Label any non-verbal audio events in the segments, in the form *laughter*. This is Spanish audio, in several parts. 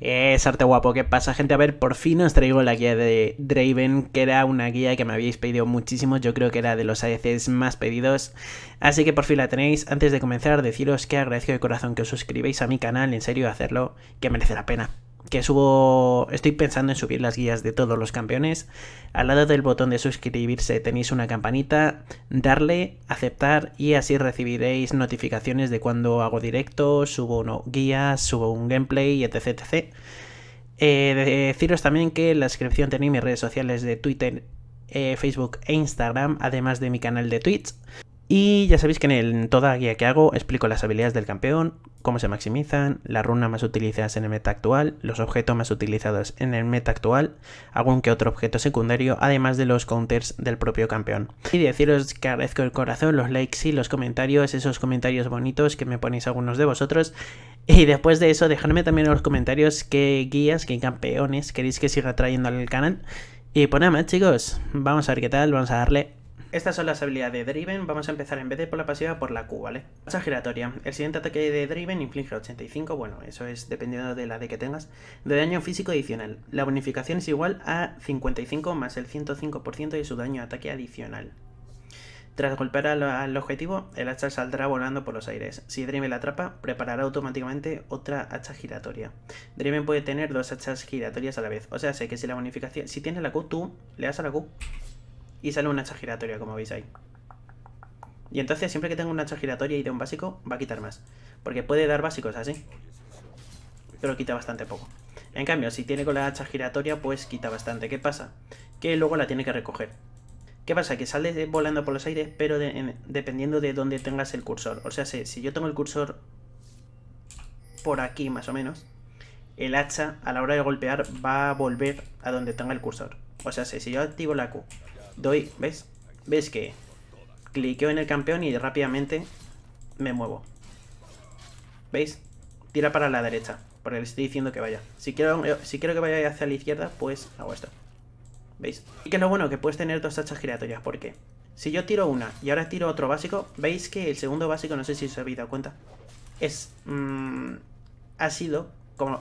Es arte guapo, ¿qué pasa gente? A ver, por fin os traigo la guía de Draven, que era una guía que me habíais pedido muchísimo, yo creo que era de los AECs más pedidos, así que por fin la tenéis. Antes de comenzar, deciros que agradezco de corazón que os suscribáis a mi canal, en serio, hacerlo, que merece la pena que subo, estoy pensando en subir las guías de todos los campeones. Al lado del botón de suscribirse tenéis una campanita, darle, aceptar y así recibiréis notificaciones de cuando hago directo, subo guías, subo un gameplay, etc. Eh, deciros también que en la descripción tenéis mis redes sociales de Twitter, eh, Facebook e Instagram, además de mi canal de Twitch. Y ya sabéis que en, toda guía que hago explico las habilidades del campeón, cómo se maximizan, las runas más utilizadas en el meta actual, los objetos más utilizados en el meta actual, algún que otro objeto secundario, además de los counters del propio campeón. Y deciros que agradezco el corazón, los likes y los comentarios, esos comentarios bonitos que me ponéis algunos de vosotros. Y después de eso, dejadme también en los comentarios qué guías, qué campeones queréis que siga trayendo al canal. Y pues nada más chicos, vamos a ver qué tal, vamos a darle estas son las habilidades de Driven, vamos a empezar en vez de por la pasiva por la Q, ¿vale? Hacha giratoria, el siguiente ataque de Driven inflige 85, bueno, eso es dependiendo de la de que tengas, de daño físico adicional. La bonificación es igual a 55 más el 105% de su daño de ataque adicional. Tras golpear al, objetivo, el hacha saldrá volando por los aires. Si Driven la atrapa, preparará automáticamente otra hacha giratoria. Driven puede tener dos hachas giratorias a la vez. O sea, sé que si la bonificación. Si tienes la Q, tú le das a la Q y sale un hacha giratoria, como veis ahí. Y entonces siempre que tenga un hacha giratoria y de un básico, va a quitar más. Porque puede dar básicos así. Pero quita bastante poco. En cambio, si tiene con la hacha giratoria, pues quita bastante. ¿Qué pasa? Que luego la tiene que recoger. ¿Qué pasa? Que sale volando por los aires, pero dependiendo de dónde tengas el cursor. O sea, si, si yo tengo el cursor por aquí más o menos, el hacha a la hora de golpear va a volver a donde tenga el cursor. O sea, si yo activo la Q doy, ¿ves? ¿Ves que cliqueo en el campeón y rápidamente me muevo? ¿Veis? Tira para la derecha, porque le estoy diciendo que vaya. Si quiero, eh, si que vaya hacia la izquierda, pues hago esto. ¿Veis? Y que lo bueno que puedes tener dos hachas giratorias, porque si yo tiro una y ahora tiro otro básico, veis que el segundo básico, no sé si os habéis dado cuenta, es... Mm, ha sido como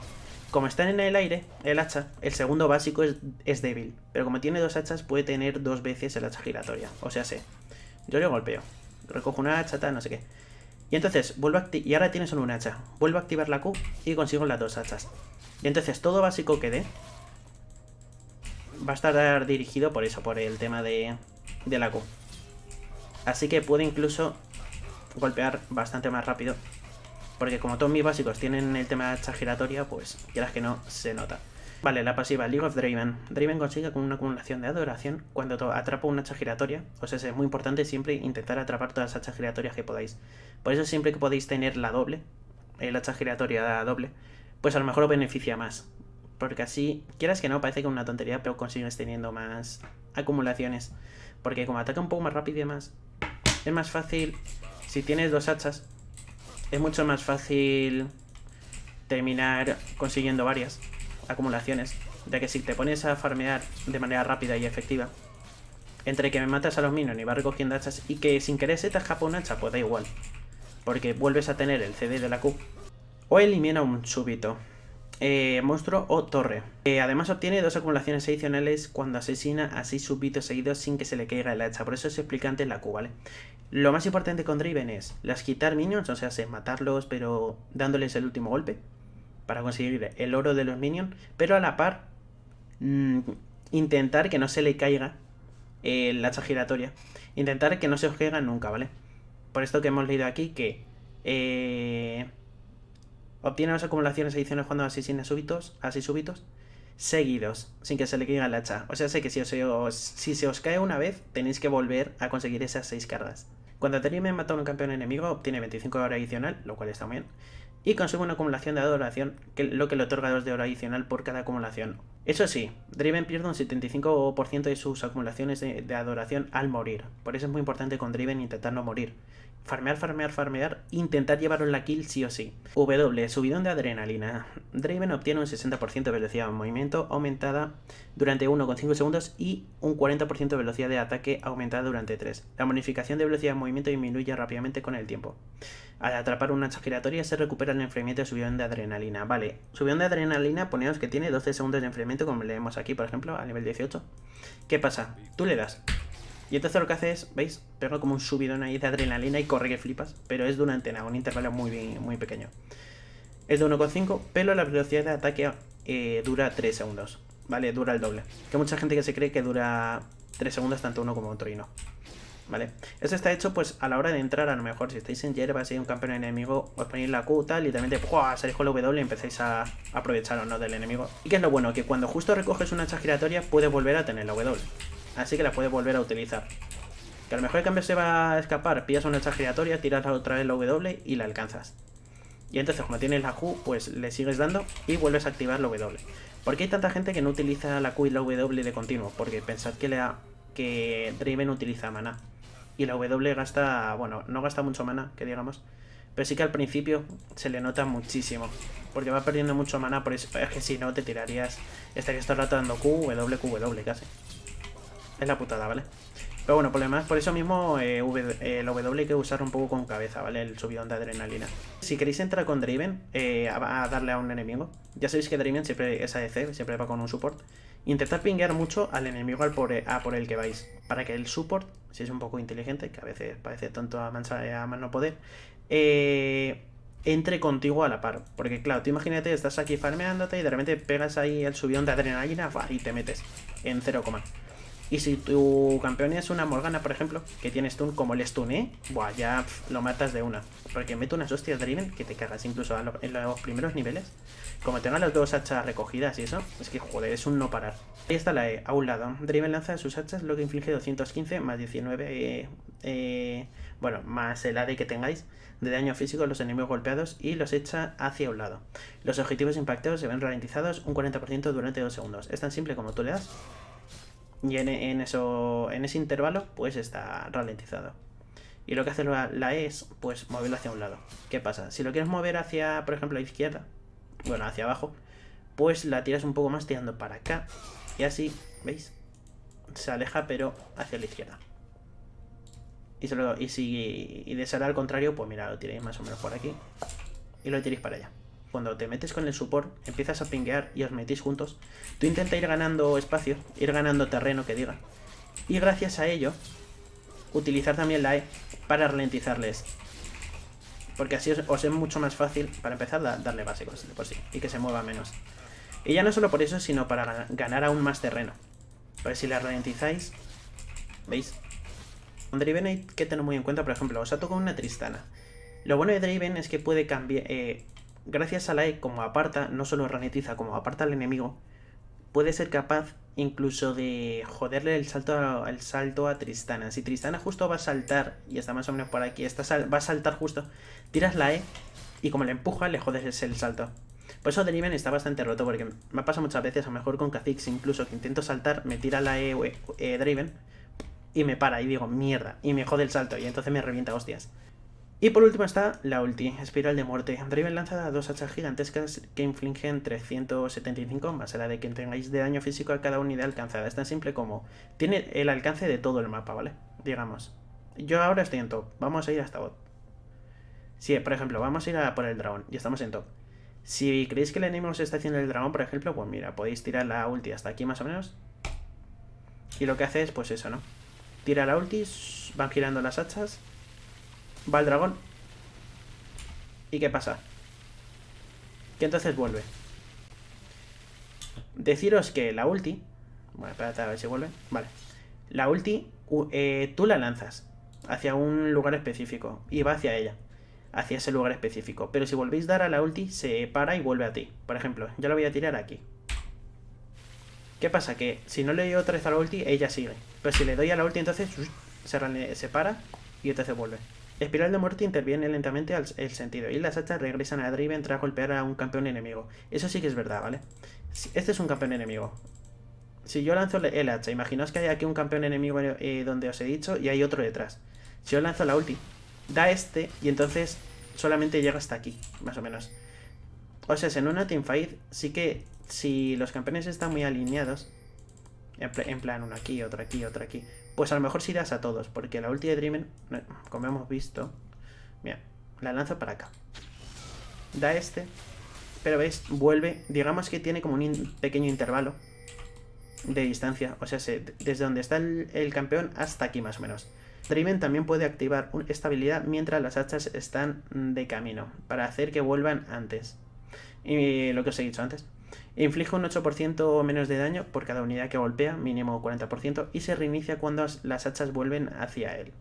como están en el aire, el hacha, el segundo básico es, débil, pero como tiene dos hachas puede tener dos veces el hacha giratoria, o sea, sé. Yo le golpeo, recojo una hacha, tal, no sé qué. Y entonces, vuelvo a y ahora tiene solo una hacha. Vuelvo a activar la Q y consigo las dos hachas. Y entonces todo básico que dé va a estar dirigido por eso, por el tema de la Q. Así que puede incluso golpear bastante más rápido porque como todos mis básicos tienen el tema de hacha giratoria, pues quieras que no, se nota. Vale, la pasiva, League of Draven. Draven consigue con una acumulación de adoración cuando atrapa una hacha giratoria. O sea, pues es muy importante siempre intentar atrapar todas las hachas giratorias que podáis. Por eso siempre que podéis tener la doble, el eh, hacha giratoria doble, pues a lo mejor lo beneficia más. Porque así, quieras que no, parece que es una tontería, pero consigues teniendo más acumulaciones. Porque como ataca un poco más rápido y demás, es más fácil si tienes dos hachas es mucho más fácil terminar consiguiendo varias acumulaciones. Ya que si te pones a farmear de manera rápida y efectiva, entre que me matas a los minions y vas recogiendo hachas y que sin querer se te escapa un hacha, pues da igual. Porque vuelves a tener el CD de la Q. O elimina un súbito, eh, monstruo o torre. que eh, además obtiene dos acumulaciones adicionales cuando asesina a 6 súbitos seguidos sin que se le caiga el hacha. Por eso se explica antes la Q, ¿vale? Lo más importante con Driven es las quitar minions, o sea, matarlos pero dándoles el último golpe para conseguir el oro de los minions, pero a la par mm, intentar que no se le caiga el eh, la hacha giratoria, intentar que no se os caiga nunca, ¿vale? Por esto que hemos leído aquí que eh, obtiene las acumulaciones adicionales cuando asesinas súbitos, así súbitos, seguidos, sin que se le caiga la hacha. O sea, sé que si, os, si se os cae una vez, tenéis que volver a conseguir esas seis cargas. Cuando Driven mata a un campeón enemigo, obtiene 25 de oro adicional, lo cual está muy bien, y consume una acumulación de adoración, que, lo que le otorga 2 de oro adicional por cada acumulación. Eso sí, Driven pierde un 75% de sus acumulaciones de, de, adoración al morir, por eso es muy importante con Driven intentar no morir, farmear, farmear, farmear, intentar llevaros la kill sí o sí. W, subidón de adrenalina. Draven obtiene un 60% de velocidad de movimiento aumentada durante 1,5 segundos y un 40% de velocidad de ataque aumentada durante 3. La bonificación de velocidad de movimiento disminuye rápidamente con el tiempo. Al atrapar una hacha giratoria se recupera el enfriamiento de subidón de adrenalina. Vale, subidón de adrenalina ponemos que tiene 12 segundos de enfriamiento como leemos aquí por ejemplo a nivel 18. ¿Qué pasa? Tú le das y entonces este lo que hace es, ¿veis? Pega como un subidón ahí de adrenalina y corre que flipas, pero es de una antena, un intervalo muy, muy pequeño. Es de 1,5, pero la velocidad de ataque eh, dura 3 segundos, ¿vale? Dura el doble. Que mucha gente que se cree que dura 3 segundos tanto uno como otro y no. ¿Vale? Eso está hecho pues a la hora de entrar, a lo mejor si estáis en hierba, si hay un campeón enemigo, os ponéis la Q tal y también te ¡pua! salís con la W y empezáis a aprovecharos ¿no? del enemigo. Y que es lo bueno, que cuando justo recoges una hacha giratoria puedes volver a tener la W así que la puedes volver a utilizar. Que a lo mejor el cambio se va a escapar, pillas una hecha giratoria, tiras otra vez la W y la alcanzas. Y entonces como tienes la Q, pues le sigues dando y vuelves a activar la W. ¿Por qué hay tanta gente que no utiliza la Q y la W de continuo? Porque pensad que, le que Draven utiliza mana Y la W gasta, bueno, no gasta mucho mana que digamos. Pero sí que al principio se le nota muchísimo. Porque va perdiendo mucho mana, por eso es que si no te tirarías... Estarías que el rato dando Q, W, Q, W casi. Es la putada, ¿vale? Pero bueno, por por eso mismo el eh, eh, W hay que usar un poco con cabeza, ¿vale? El subidón de adrenalina. Si queréis entrar con Driven eh, a, darle a un enemigo, ya sabéis que Driven siempre es ADC, siempre va con un support. Intentad pinguear mucho al enemigo al por, a por el que vais, para que el support, si es un poco inteligente, que a veces parece tonto a, mansa, a mano poder, entre contigo a la par. Porque claro, tú imagínate, estás aquí farmeándote y de repente pegas ahí el subidón de adrenalina y te metes en 0, y si tu campeón es una Morgana, por ejemplo, que tiene stun como el stun, ¿eh? ya lo matas de una. Porque mete unas hostias Driven que te cagas incluso en los, primeros niveles. Como tenga las dos hachas recogidas y eso, es que joder, es un no parar. Ahí está la E, a un lado. Driven lanza sus hachas, lo que inflige 215 más 19, eh, eh, bueno, más el AD que tengáis de daño físico a los enemigos golpeados y los echa hacia un lado. Los objetivos impactados se ven ralentizados un 40% durante 2 segundos. Es tan simple como tú le das y en, eso, en ese intervalo, pues está ralentizado. Y lo que hace la, la e es, pues, moverlo hacia un lado. ¿Qué pasa? Si lo quieres mover hacia, por ejemplo, la izquierda, bueno, hacia abajo, pues la tiras un poco más tirando para acá. Y así, ¿veis? Se aleja, pero hacia la izquierda. Y, solo y si y deseará al contrario, pues mira, lo tiréis más o menos por aquí. Y lo tiréis para allá cuando te metes con el support, empiezas a pinguear y os metís juntos, tú intenta ir ganando espacio... ir ganando terreno que diga. Y gracias a ello, utilizar también la E para ralentizarles. Porque así os, es mucho más fácil, para empezar, a darle básicos por sí, y que se mueva menos. Y ya no solo por eso, sino para ganar, aún más terreno. Porque si la ralentizáis, ¿veis? Un Driven hay que tener muy en cuenta, por ejemplo, os ha tocado una Tristana. Lo bueno de Draven es que puede cambiar... Eh, Gracias a la E como aparta, no solo ranetiza, como aparta al enemigo, puede ser capaz incluso de joderle el salto a, salto a Tristana. Si Tristana justo va a saltar, y está más o menos por aquí, va a saltar justo, tiras la E y como le empuja le jodes el salto. Por eso Driven está bastante roto, porque me pasa muchas veces, a lo mejor con Kha'Zix incluso, que intento saltar, me tira la E, eh, Driven y me para y digo, mierda, y me jode el salto, y entonces me revienta hostias. Y por último está la ulti, Espiral de Muerte. Driven lanza dos hachas gigantescas que infligen 375 más a la de que tengáis de daño físico a cada unidad alcanzada. Es tan simple como tiene el alcance de todo el mapa, ¿vale? Digamos. Yo ahora estoy en top, vamos a ir hasta bot. Si, por ejemplo, vamos a ir a por el dragón y estamos en top. Si creéis que el enemigo se está haciendo el dragón, por ejemplo, pues mira, podéis tirar la ulti hasta aquí más o menos. Y lo que hace es pues eso, ¿no? Tira la ulti, van girando las hachas Va el dragón. ¿Y qué pasa? Que entonces vuelve. Deciros que la ulti... Bueno, espérate a ver si vuelve. Vale. La ulti, eh, tú la lanzas hacia un lugar específico y va hacia ella, hacia ese lugar específico. Pero si volvéis a dar a la ulti, se para y vuelve a ti. Por ejemplo, yo la voy a tirar aquí. ¿Qué pasa? Que si no le doy otra vez a la ulti, ella sigue. Pero si le doy a la ulti, entonces se, se para y entonces vuelve. Espiral de Muerte interviene lentamente al el sentido y las hachas regresan a Driven tras golpear a un campeón enemigo. Eso sí que es verdad, ¿vale? Este es un campeón enemigo. Si yo lanzo el hacha, imaginaos que hay aquí un campeón enemigo eh, donde os he dicho y hay otro detrás. Si yo lanzo la ulti, da este y entonces solamente llega hasta aquí, más o menos. O sea, en una teamfight sí que si los campeones están muy alineados, en, plan uno aquí, otro aquí, otro aquí, pues a lo mejor si das a todos, porque la ulti de Dreamen, como hemos visto, la lanza para acá. Da este, pero veis, vuelve, digamos que tiene como un pequeño intervalo de distancia, o sea, desde donde está el, campeón hasta aquí más o menos. Dreamen también puede activar esta habilidad mientras las hachas están de camino, para hacer que vuelvan antes y lo que os he dicho antes. Inflige un 8% o menos de daño por cada unidad que golpea, mínimo 40%, y se reinicia cuando las hachas vuelven hacia él.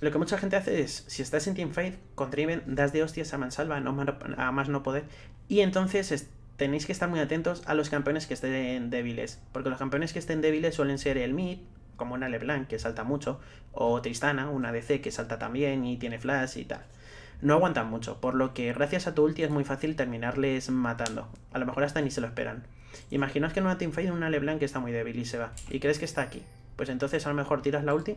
Lo que mucha gente hace es, si estás en team con contriben das de hostias a mansalva, no, a más no poder, y entonces tenéis que estar muy atentos a los campeones que estén débiles, porque los campeones que estén débiles suelen ser el mid, como una LeBlanc, que salta mucho, o Tristana, una DC que salta también y tiene flash y tal no aguantan mucho, por lo que gracias a tu ulti es muy fácil terminarles matando. A lo mejor hasta ni se lo esperan. Imaginaos que en una teamfight un Leblanc que está muy débil y se va, y crees que está aquí. Pues entonces a lo mejor tiras la ulti.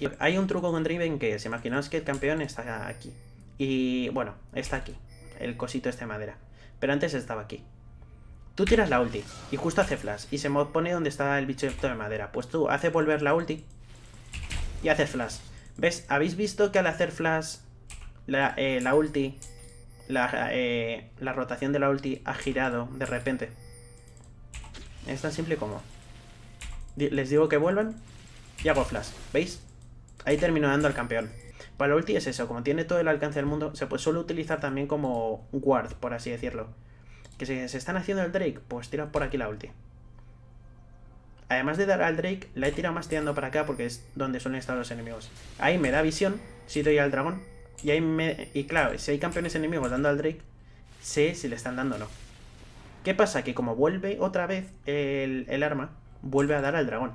Y hay un truco con Driven que es, imaginaos que el campeón está aquí. Y bueno, está aquí, el cosito este de madera. Pero antes estaba aquí. Tú tiras la ulti y justo hace flash y se pone donde está el bicho de madera. Pues tú haces volver la ulti y haces flash. ¿Ves? ¿Habéis visto que al hacer flash la, eh, ulti, eh, la, rotación de la ulti ha girado de repente? Es tan simple como... Les digo que vuelvan y hago flash. ¿Veis? Ahí termino dando al campeón. Para la ulti es eso, como tiene todo el alcance del mundo, se puede, suele utilizar también como guard, por así decirlo. Que si se están haciendo el Drake, pues tira por aquí la ulti. Además de dar al Drake, la he tirado más para acá porque es donde suelen estar los enemigos. Ahí me da visión si doy al dragón. Y Y claro, si hay campeones enemigos dando al Drake, sé si le están dando o no. ¿Qué pasa? Que como vuelve otra vez el, arma, vuelve a dar al dragón.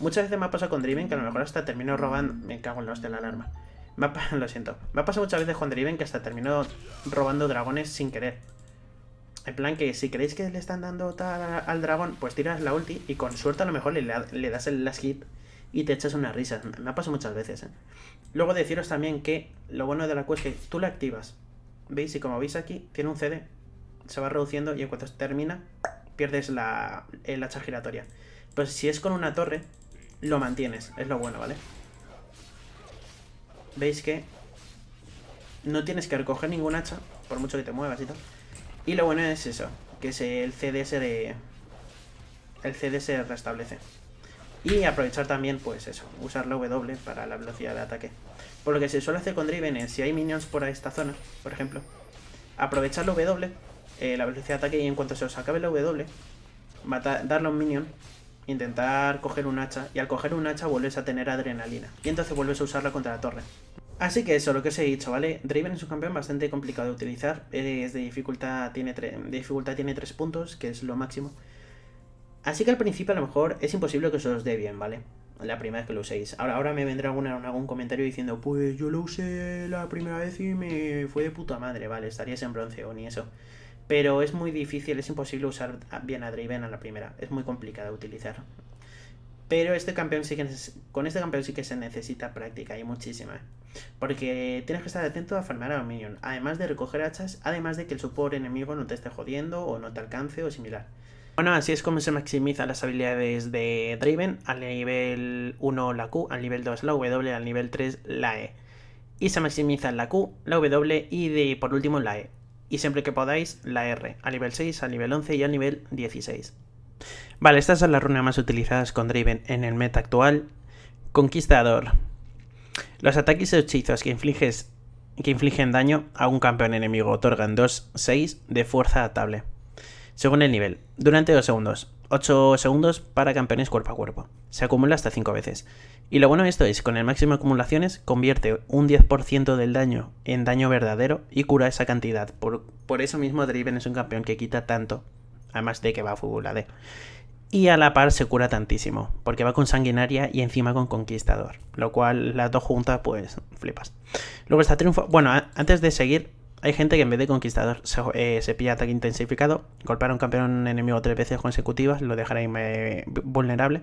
Muchas veces me ha pasado con Driven que a lo mejor hasta termino robando... Me cago en los de la alarma. *laughs* Lo siento. Me ha pasado muchas veces con Driven que hasta termino robando dragones sin querer. En plan que si creéis que le están dando tal al dragón, pues tiras la ulti y con suerte a lo mejor le, das el last hit y te echas una risa, Me ha pasado muchas veces. ¿eh? Luego deciros también que lo bueno de la quest es que tú la activas. ¿Veis? Y como veis aquí, tiene un CD. Se va reduciendo y en cuanto termina, pierdes el hacha giratoria. Pues si es con una torre, lo mantienes. Es lo bueno, ¿vale? ¿Veis que? No tienes que recoger ningún hacha, por mucho que te muevas y tal. Y lo bueno es eso, que es el CDS de... El CDS restablece. Y aprovechar también, pues eso, usar la W para la velocidad de ataque. Por lo que se suele hacer con Driven es, si hay minions por esta zona, por ejemplo, aprovechar la W, eh, la velocidad de ataque, y en cuanto se os acabe la W, darle a un minion, intentar coger un hacha, y al coger un hacha vuelves a tener adrenalina. Y entonces vuelves a usarla contra la torre. Así que eso, lo que os he dicho, ¿vale? Draven es un campeón bastante complicado de utilizar. Es de dificultad, tiene dificultad tiene 3 puntos, que es lo máximo. Así que al principio a lo mejor es imposible que se os dé bien, ¿vale? La primera vez que lo uséis. Ahora, ahora me vendrá algún comentario diciendo, pues yo lo usé la primera vez y me fue de puta madre, ¿vale? Estarías en bronce o ni eso. Pero es muy difícil, es imposible usar bien a Draven a la primera. Es muy complicado de utilizar. Pero este campeón sí con este campeón sí que se necesita práctica y muchísima. Porque tienes que estar atento a farmear a Dominion, además de recoger hachas, además de que el support enemigo no te esté jodiendo o no te alcance o similar. Bueno, así es como se maximizan las habilidades de Draven, al nivel 1 la Q, al nivel 2 la W, al nivel 3 la E. Y se maximizan la Q, la W y de, por último la E. Y siempre que podáis, la R, al nivel 6, al nivel 11 y al nivel 16. Vale, estas son las runas más utilizadas con Draven en el meta actual. Conquistador. Los ataques hechizos que, infliges, que infligen daño a un campeón enemigo otorgan 2-6 de fuerza atable, Según el nivel, durante 2 segundos, 8 segundos para campeones cuerpo a cuerpo. Se acumula hasta 5 veces. Y lo bueno de esto es, con el máximo de acumulaciones, convierte un 10% del daño en daño verdadero y cura esa cantidad. Por, eso mismo Draven es un campeón que quita tanto, además de que va a AD y a la par se cura tantísimo, porque va con sanguinaria y encima con conquistador, lo cual las dos juntas pues flipas. Luego está triunfo, bueno, antes de seguir, hay gente que en vez de conquistador eh, se, pilla ataque intensificado, golpear a un campeón enemigo tres veces consecutivas, lo dejará eh, vulnerable,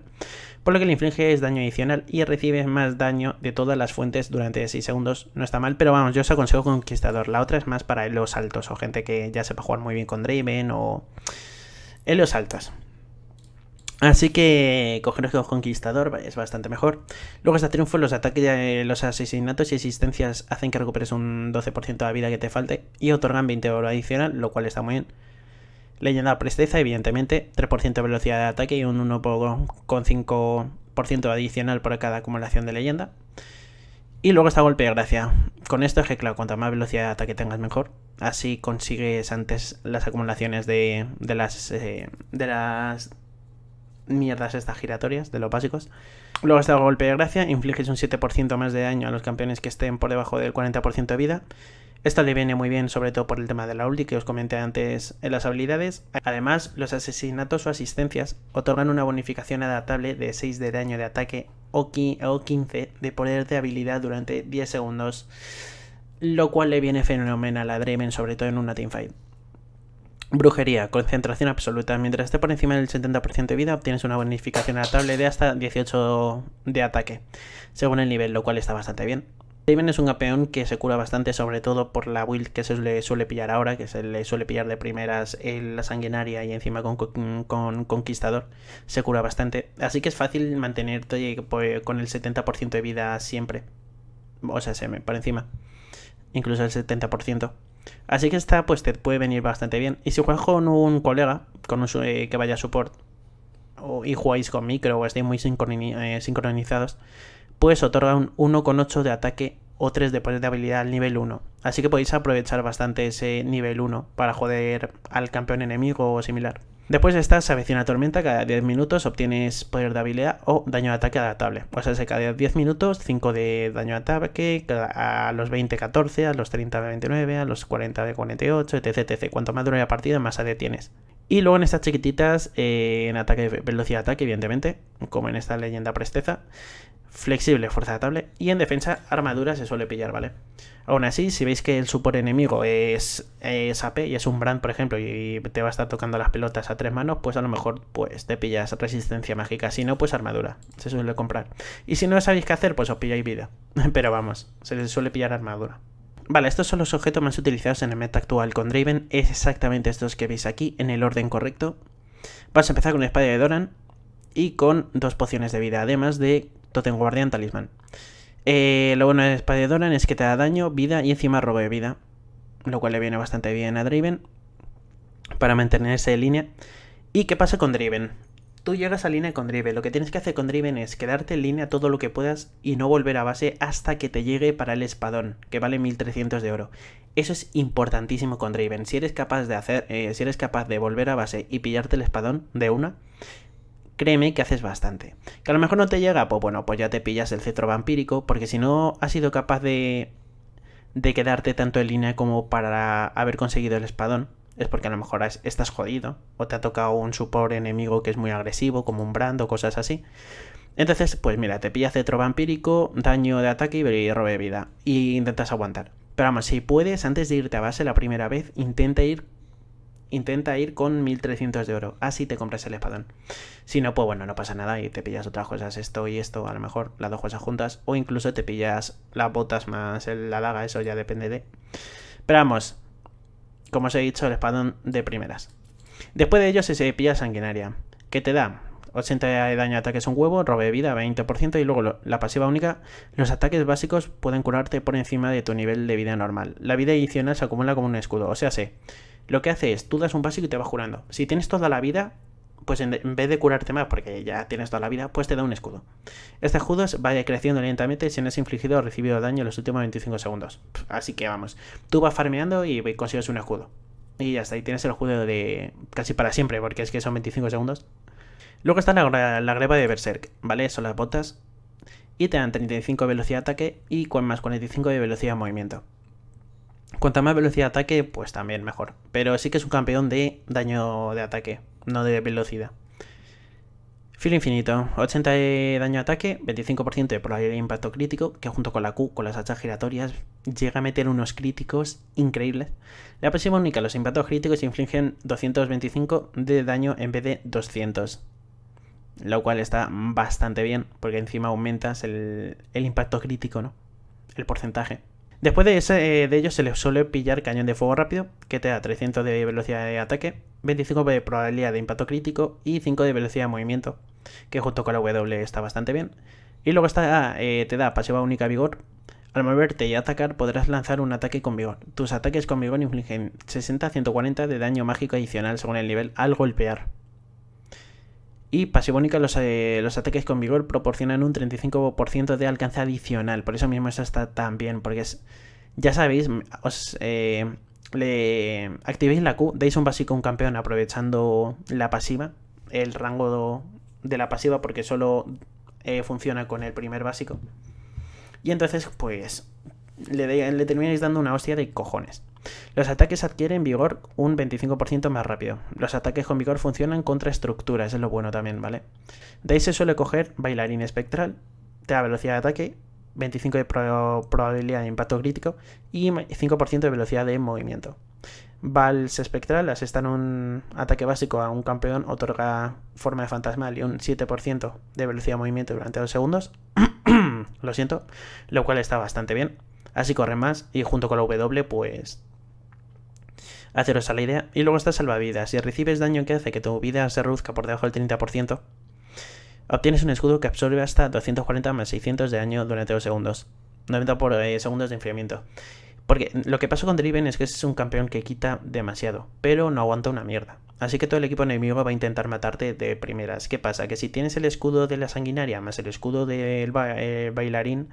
por lo que le es daño adicional y recibe más daño de todas las fuentes durante 6 segundos. No está mal, pero vamos, yo os aconsejo conquistador. La otra es más para los altos o gente que ya sepa jugar muy bien con Draven o... los altas, Así que el conquistador es bastante mejor. Luego está triunfo, los ataques, los asesinatos y existencias hacen que recuperes un 12% de la vida que te falte y otorgan 20 oro adicional, lo cual está muy bien. Leyenda presteza, evidentemente, 3% de velocidad de ataque y un 1,5% adicional por cada acumulación de leyenda. Y luego está golpe de gracia. Con esto es que, claro, cuanta más velocidad de ataque tengas, mejor. Así consigues antes las acumulaciones de, de las, eh, de las mierdas estas giratorias de los básicos. Luego está golpe de gracia, infliges un 7% más de daño a los campeones que estén por debajo del 40% de vida. Esto le viene muy bien, sobre todo por el tema de la ulti que os comenté antes en las habilidades. Además, los asesinatos o asistencias otorgan una bonificación adaptable de 6 de daño de ataque o 15 de poder de habilidad durante 10 segundos, lo cual le viene fenomenal a Draven, sobre todo en una teamfight. Brujería, concentración absoluta. Mientras esté por encima del 70% de vida, obtienes una bonificación adaptable de hasta 18 de ataque, según el nivel, lo cual está bastante bien. Raven es un campeón que se cura bastante, sobre todo por la build que se le suele pillar ahora, que se le suele pillar de primeras en la sanguinaria y encima con, conquistador. Se cura bastante, así que es fácil mantenerte pues, con el 70% de vida siempre. O sea, se por encima. Incluso el 70%. Así que esta pues te puede venir bastante bien. Y si juegas con un colega, con un eh, que vaya a support, o, y jugáis con micro o estéis muy eh, sincronizados, pues otorga un 1,8 de ataque o 3 de poder de habilidad al nivel 1. Así que podéis aprovechar bastante ese nivel 1 para joder al campeón enemigo o similar. Después de esta avecina tormenta, cada 10 minutos obtienes poder de habilidad o daño de ataque adaptable. Pues sea, cada 10 minutos 5 de daño de ataque, a los 20 14, a los 30 de 29, a los 40 de 48, etc, etc. Cuanto más dura la partida, más AD tienes. Y luego en estas chiquititas, eh, en ataque, velocidad de ataque, evidentemente, como en esta leyenda presteza, flexible, fuerza adaptable, y en defensa armadura se suele pillar, ¿vale? Aún así, si veis que el support enemigo es, sap y es un brand, por ejemplo, y te va a estar tocando las pelotas a tres manos, pues a lo mejor pues, te pillas resistencia mágica. Si no, pues armadura. Se suele comprar. Y si no sabéis qué hacer, pues os pilláis vida. *laughs* Pero vamos, se les suele pillar armadura. Vale, estos son los objetos más utilizados en el meta actual con Draven. Es exactamente estos que veis aquí, en el orden correcto. Vamos a empezar con la espada de Doran y con dos pociones de vida, además de Totem Guardián Talismán. Eh, lo bueno de Spade Doran es que te da daño, vida y encima robo de vida. Lo cual le viene bastante bien a driven para mantenerse en línea. ¿Y qué pasa con driven Tú llegas a línea con Driven. Lo que tienes que hacer con Driven es quedarte en línea todo lo que puedas y no volver a base hasta que te llegue para el espadón, que vale 1300 de oro. Eso es importantísimo con Driven. Si eres capaz de hacer, eh, si eres capaz de volver a base y pillarte el espadón de una, créeme que haces bastante. Que a lo mejor no te llega, pues bueno, pues ya te pillas el cetro vampírico, porque si no has sido capaz de, de quedarte tanto en línea como para haber conseguido el espadón, es porque a lo mejor estás jodido, o te ha tocado un support enemigo que es muy agresivo, como un brando, cosas así. Entonces, pues mira, te pilla cetro vampírico, daño de ataque y robe vida, y intentas aguantar. Pero vamos, si puedes, antes de irte a base la primera vez, intenta ir intenta ir con 1300 de oro. Así te compras el espadón. Si no, pues bueno, no pasa nada y te pillas otras cosas, esto y esto, a lo mejor las dos cosas juntas, o incluso te pillas las botas más la daga, eso ya depende de. Pero vamos, como os he dicho, el espadón de primeras. Después de ello, se se pilla sanguinaria, que te da 80 de daño a ataques un huevo, robe de vida 20% y luego la pasiva única, los ataques básicos pueden curarte por encima de tu nivel de vida normal. La vida adicional se acumula como un escudo, o sea, se lo que hace es, tú das un básico y te va curando. Si tienes toda la vida, pues en, vez de curarte más, porque ya tienes toda la vida, pues te da un escudo. Este escudo va creciendo lentamente si no has infligido o recibido daño en los últimos 25 segundos. Así que vamos, tú vas farmeando y consigues un escudo. Y ya está, y tienes el escudo de casi para siempre, porque es que son 25 segundos. Luego está la, la greba de Berserk, ¿vale? Son las botas. Y te dan 35 de velocidad de ataque y con más 45 de velocidad de movimiento. Cuanta más velocidad de ataque, pues también mejor. Pero sí que es un campeón de daño de ataque, no de velocidad. Filo infinito, 80 de daño de ataque, 25% de probabilidad de impacto crítico, que junto con la Q, con las hachas giratorias, llega a meter unos críticos increíbles. La pasiva única, los impactos críticos infligen 225 de daño en vez de 200. Lo cual está bastante bien, porque encima aumentas el impacto crítico, ¿no? El porcentaje. Después de, ese, eh, de ello se le suele pillar cañón de fuego rápido, que te da 300 de velocidad de ataque, 25 de probabilidad de impacto crítico y 5 de velocidad de movimiento, que junto con la W está bastante bien. Y luego está, eh, te da pasiva única vigor. Al moverte y atacar podrás lanzar un ataque con vigor. Tus ataques con vigor infligen 60-140 de daño mágico adicional según el nivel al golpear. Y pasivónica los, eh, los ataques con vigor proporcionan un 35% de alcance adicional. Por eso mismo eso está tan bien, porque ya sabéis, os... Eh, activéis la Q, deis un básico a un campeón aprovechando la pasiva, el rango de la pasiva, porque solo eh, funciona con el primer básico. Y entonces, pues, le, le termináis dando una hostia de cojones. Los ataques adquieren vigor un 25% más rápido. Los ataques con vigor funcionan contra estructuras, es lo bueno también, ¿vale? De se suele coger bailarín espectral, te da velocidad de ataque, 25 de probabilidad de impacto crítico y 5% de velocidad de movimiento. Vals espectral, asestan un ataque básico a un campeón, otorga forma de fantasmal y un 7% de velocidad de movimiento durante 2 segundos. *clears throat* lo siento, lo cual está bastante bien. Así corre más y junto con la W pues haceros a la idea. Y luego está salvavidas. Si recibes daño que hace que tu vida se reduzca por debajo del 30%, obtienes un escudo que absorbe hasta 240 más 600 de daño durante 2 segundos. 90 por eh, segundos de enfriamiento. Porque lo que pasa con Driven es que es un campeón que quita demasiado, pero no aguanta una mierda. Así que todo el equipo enemigo va a intentar matarte de primeras. ¿Qué pasa? Que si tienes el escudo de la sanguinaria más el escudo del eh, bailarín,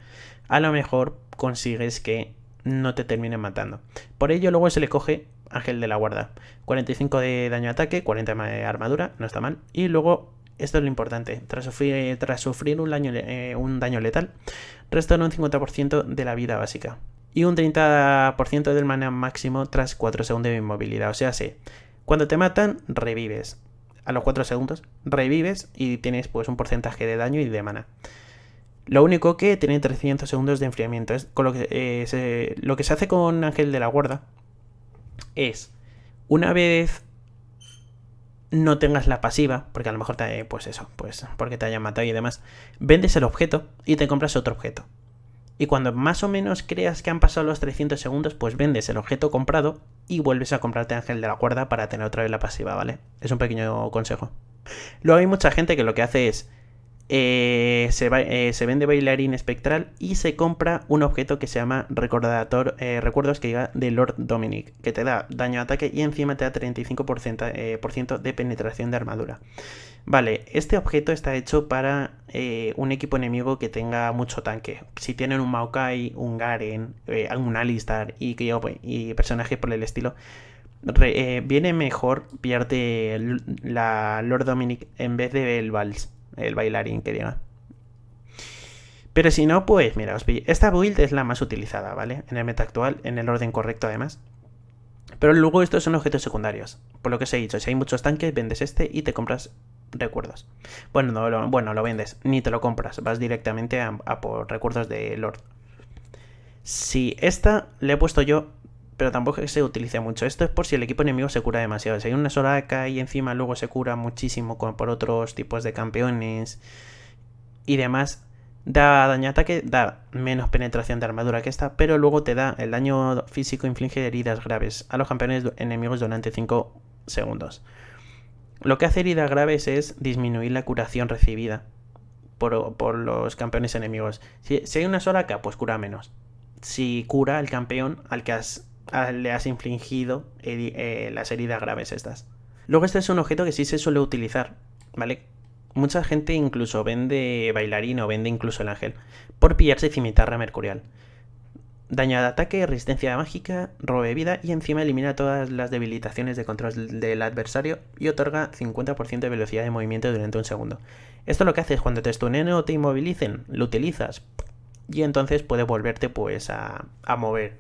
a lo mejor consigues que no te termine matando. Por ello luego se le coge Ángel de la Guarda. 45 de daño ataque, 40 de armadura, no está mal. Y luego, esto es lo importante, tras sufrir, un, daño, eh, un letal, Resta un 50% de la vida básica. Y un 30% del mana máximo tras 4 segundos de inmovilidad. O sea, se, cuando te matan, revives. A los 4 segundos, revives y tienes pues un porcentaje de daño y de mana. Lo único que tiene 300 segundos de enfriamiento. Es con lo que, eh, lo que se hace con Ángel de la Guarda es, una vez no tengas la pasiva, porque a lo mejor te, pues eso, pues porque te hayan matado y demás, vendes el objeto y te compras otro objeto. Y cuando más o menos creas que han pasado los 300 segundos, pues vendes el objeto comprado y vuelves a comprarte Ángel de la cuerda para tener otra vez la pasiva, ¿vale? Es un pequeño consejo. Luego hay mucha gente que lo que hace es eh, eh, se, vende bailarín espectral y se compra un objeto que se llama recordador, eh, recuerdos que llega de Lord Dominic, que te da daño de ataque y encima te da 35% de penetración de armadura. Vale, este objeto está hecho para un equipo enemigo que tenga mucho tanque. Si tienen un Maokai, un Garen, un Alistar y, pues, y personajes por el estilo, viene mejor pillarte la Lord Dominic en vez el Vals el bailarín que diga. Pero si no, pues mira, os Esta build es la más utilizada, ¿vale? En el meta actual, en el orden correcto además. Pero luego estos son objetos secundarios. Por lo que os he dicho, si hay muchos tanques, vendes este y te compras recuerdos. Bueno, no lo, bueno, lo vendes, ni te lo compras, vas directamente a, a por recuerdos de Lord. Si esta le he puesto yo pero tampoco se utiliza mucho. Esto es por si el equipo enemigo se cura demasiado. Si hay una Soraka y encima luego se cura muchísimo con, por otros tipos de campeones y demás, da daño a ataque, da menos penetración de armadura que esta, pero luego te da el daño físico, inflige heridas graves a los campeones enemigos durante 5 segundos. Lo que hace heridas graves es disminuir la curación recibida por, los campeones enemigos. Si, hay una sola pues cura menos. Si cura el campeón al que has Ah, le has infligido eh, las heridas graves estas. Luego este es un objeto que sí se suele utilizar, ¿vale? Mucha gente incluso vende bailarín o vende incluso el ángel por pillarse cimitarra mercurial. Daño de ataque, resistencia mágica, robe vida y encima elimina todas las debilitaciones de control del adversario y otorga 50% de velocidad de movimiento durante un segundo. Esto lo que hace es cuando te estunen o te inmovilicen, lo utilizas y entonces puedes volverte pues a mover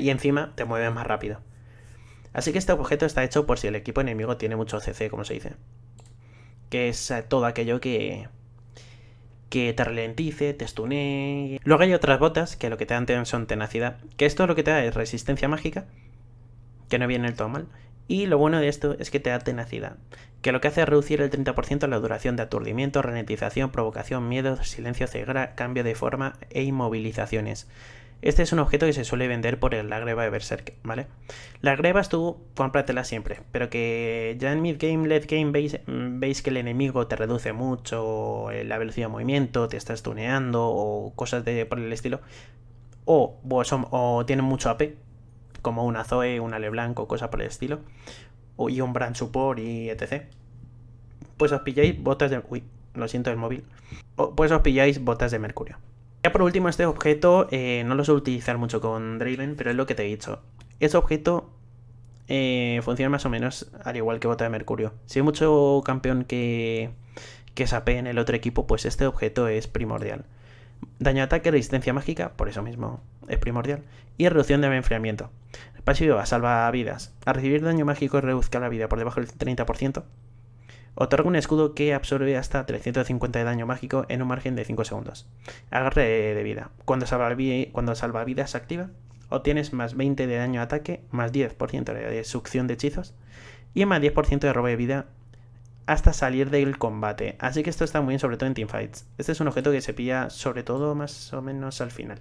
y encima te mueves más rápido. Así que este objeto está hecho por si el equipo enemigo tiene mucho CC, como se dice. Que es eh, todo aquello que, que te ralentice, te stunee. Luego hay otras botas que lo que te dan son tenacidad. Que esto lo que te da es resistencia mágica, que no viene el todo mal. Y lo bueno de esto es que te da tenacidad, que lo que hace es reducir el 30% la duración de aturdimiento, ralentización, provocación, miedo, silencio, ceguera, cambio de forma e inmovilizaciones. Este es un objeto que se suele vender por la greba de Berserk, ¿vale? Las grebas tú cómpratela siempre, pero que ya en mid-game, late-game mm, veis, que el enemigo te reduce mucho eh, la velocidad de movimiento, te estás tuneando o cosas de, por el estilo, o, pues, tienen mucho AP, como una Zoe, un ale blanco, cosas por el estilo, o, y un Brand Support y etc. Pues os pilláis botas de... Uy, lo siento el móvil. O, pues os pilláis botas de mercurio. Ya por último, este objeto eh, no lo suelo utilizar mucho con Draven, pero es lo que te he dicho. Este objeto eh, funciona más o menos al igual que Bota de Mercurio. Si hay mucho campeón que, que sapee en el otro equipo, pues este objeto es primordial. Daño de ataque, resistencia mágica, por eso mismo es primordial. Y reducción de enfriamiento. a salva vidas. Al recibir daño mágico reduzca la vida por debajo del 30%. Otorga un escudo que absorbe hasta 350 de daño mágico en un margen de 5 segundos. Agarre de vida. Cuando, salva cuando se activa, obtienes más 20 de daño ataque, más 10% de succión de hechizos y más 10% de robo de vida hasta salir del combate. Así que esto está muy bien, sobre todo en teamfights. Este es un objeto que se pilla sobre todo más o menos al final.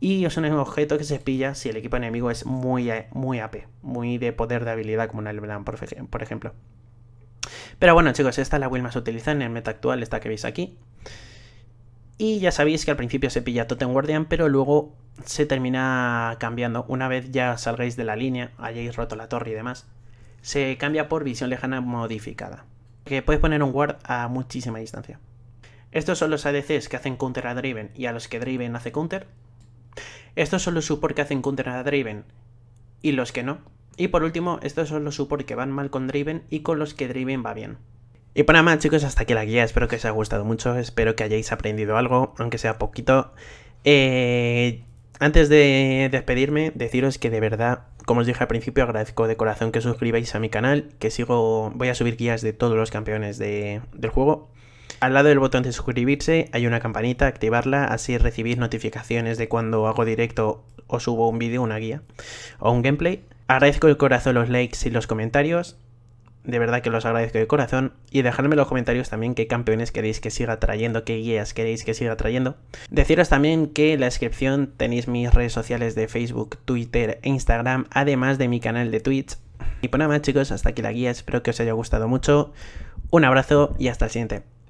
Y es un objeto que se pilla si el equipo enemigo es muy, muy AP, muy de poder de habilidad como un Elblan, por ejemplo. Pero bueno chicos, esta es la build más utilizada en el meta actual, esta que veis aquí. Y ya sabéis que al principio se pilla Totem Guardian, pero luego se termina cambiando. Una vez ya salgáis de la línea, hayáis roto la torre y demás, se cambia por visión lejana modificada. Que puedes poner un guard a muchísima distancia. Estos son los ADCs que hacen counter a Driven y a los que Driven hace counter. Estos son los support que hacen counter a Driven y los que no. Y por último, estos son los support que van mal con Driven y con los que Driven va bien. Y para más chicos, hasta aquí la guía, espero que os haya gustado mucho, espero que hayáis aprendido algo, aunque sea poquito. Eh, antes de despedirme, deciros que de verdad, como os dije al principio, agradezco de corazón que suscribáis a mi canal, que sigo, voy a subir guías de todos los campeones del juego. Al lado del botón de suscribirse hay una campanita, activarla, así recibís notificaciones de cuando hago directo o subo un vídeo, una guía o un gameplay. Agradezco de corazón los likes y los comentarios. De verdad que los agradezco de corazón. Y dejadme en los comentarios también qué campeones queréis que siga trayendo, qué guías queréis que siga trayendo. Deciros también que en la descripción tenéis mis redes sociales de Facebook, Twitter e Instagram, además de mi canal de Twitch. Y por pues nada más chicos, hasta aquí la guía, espero que os haya gustado mucho. Un abrazo y hasta el siguiente.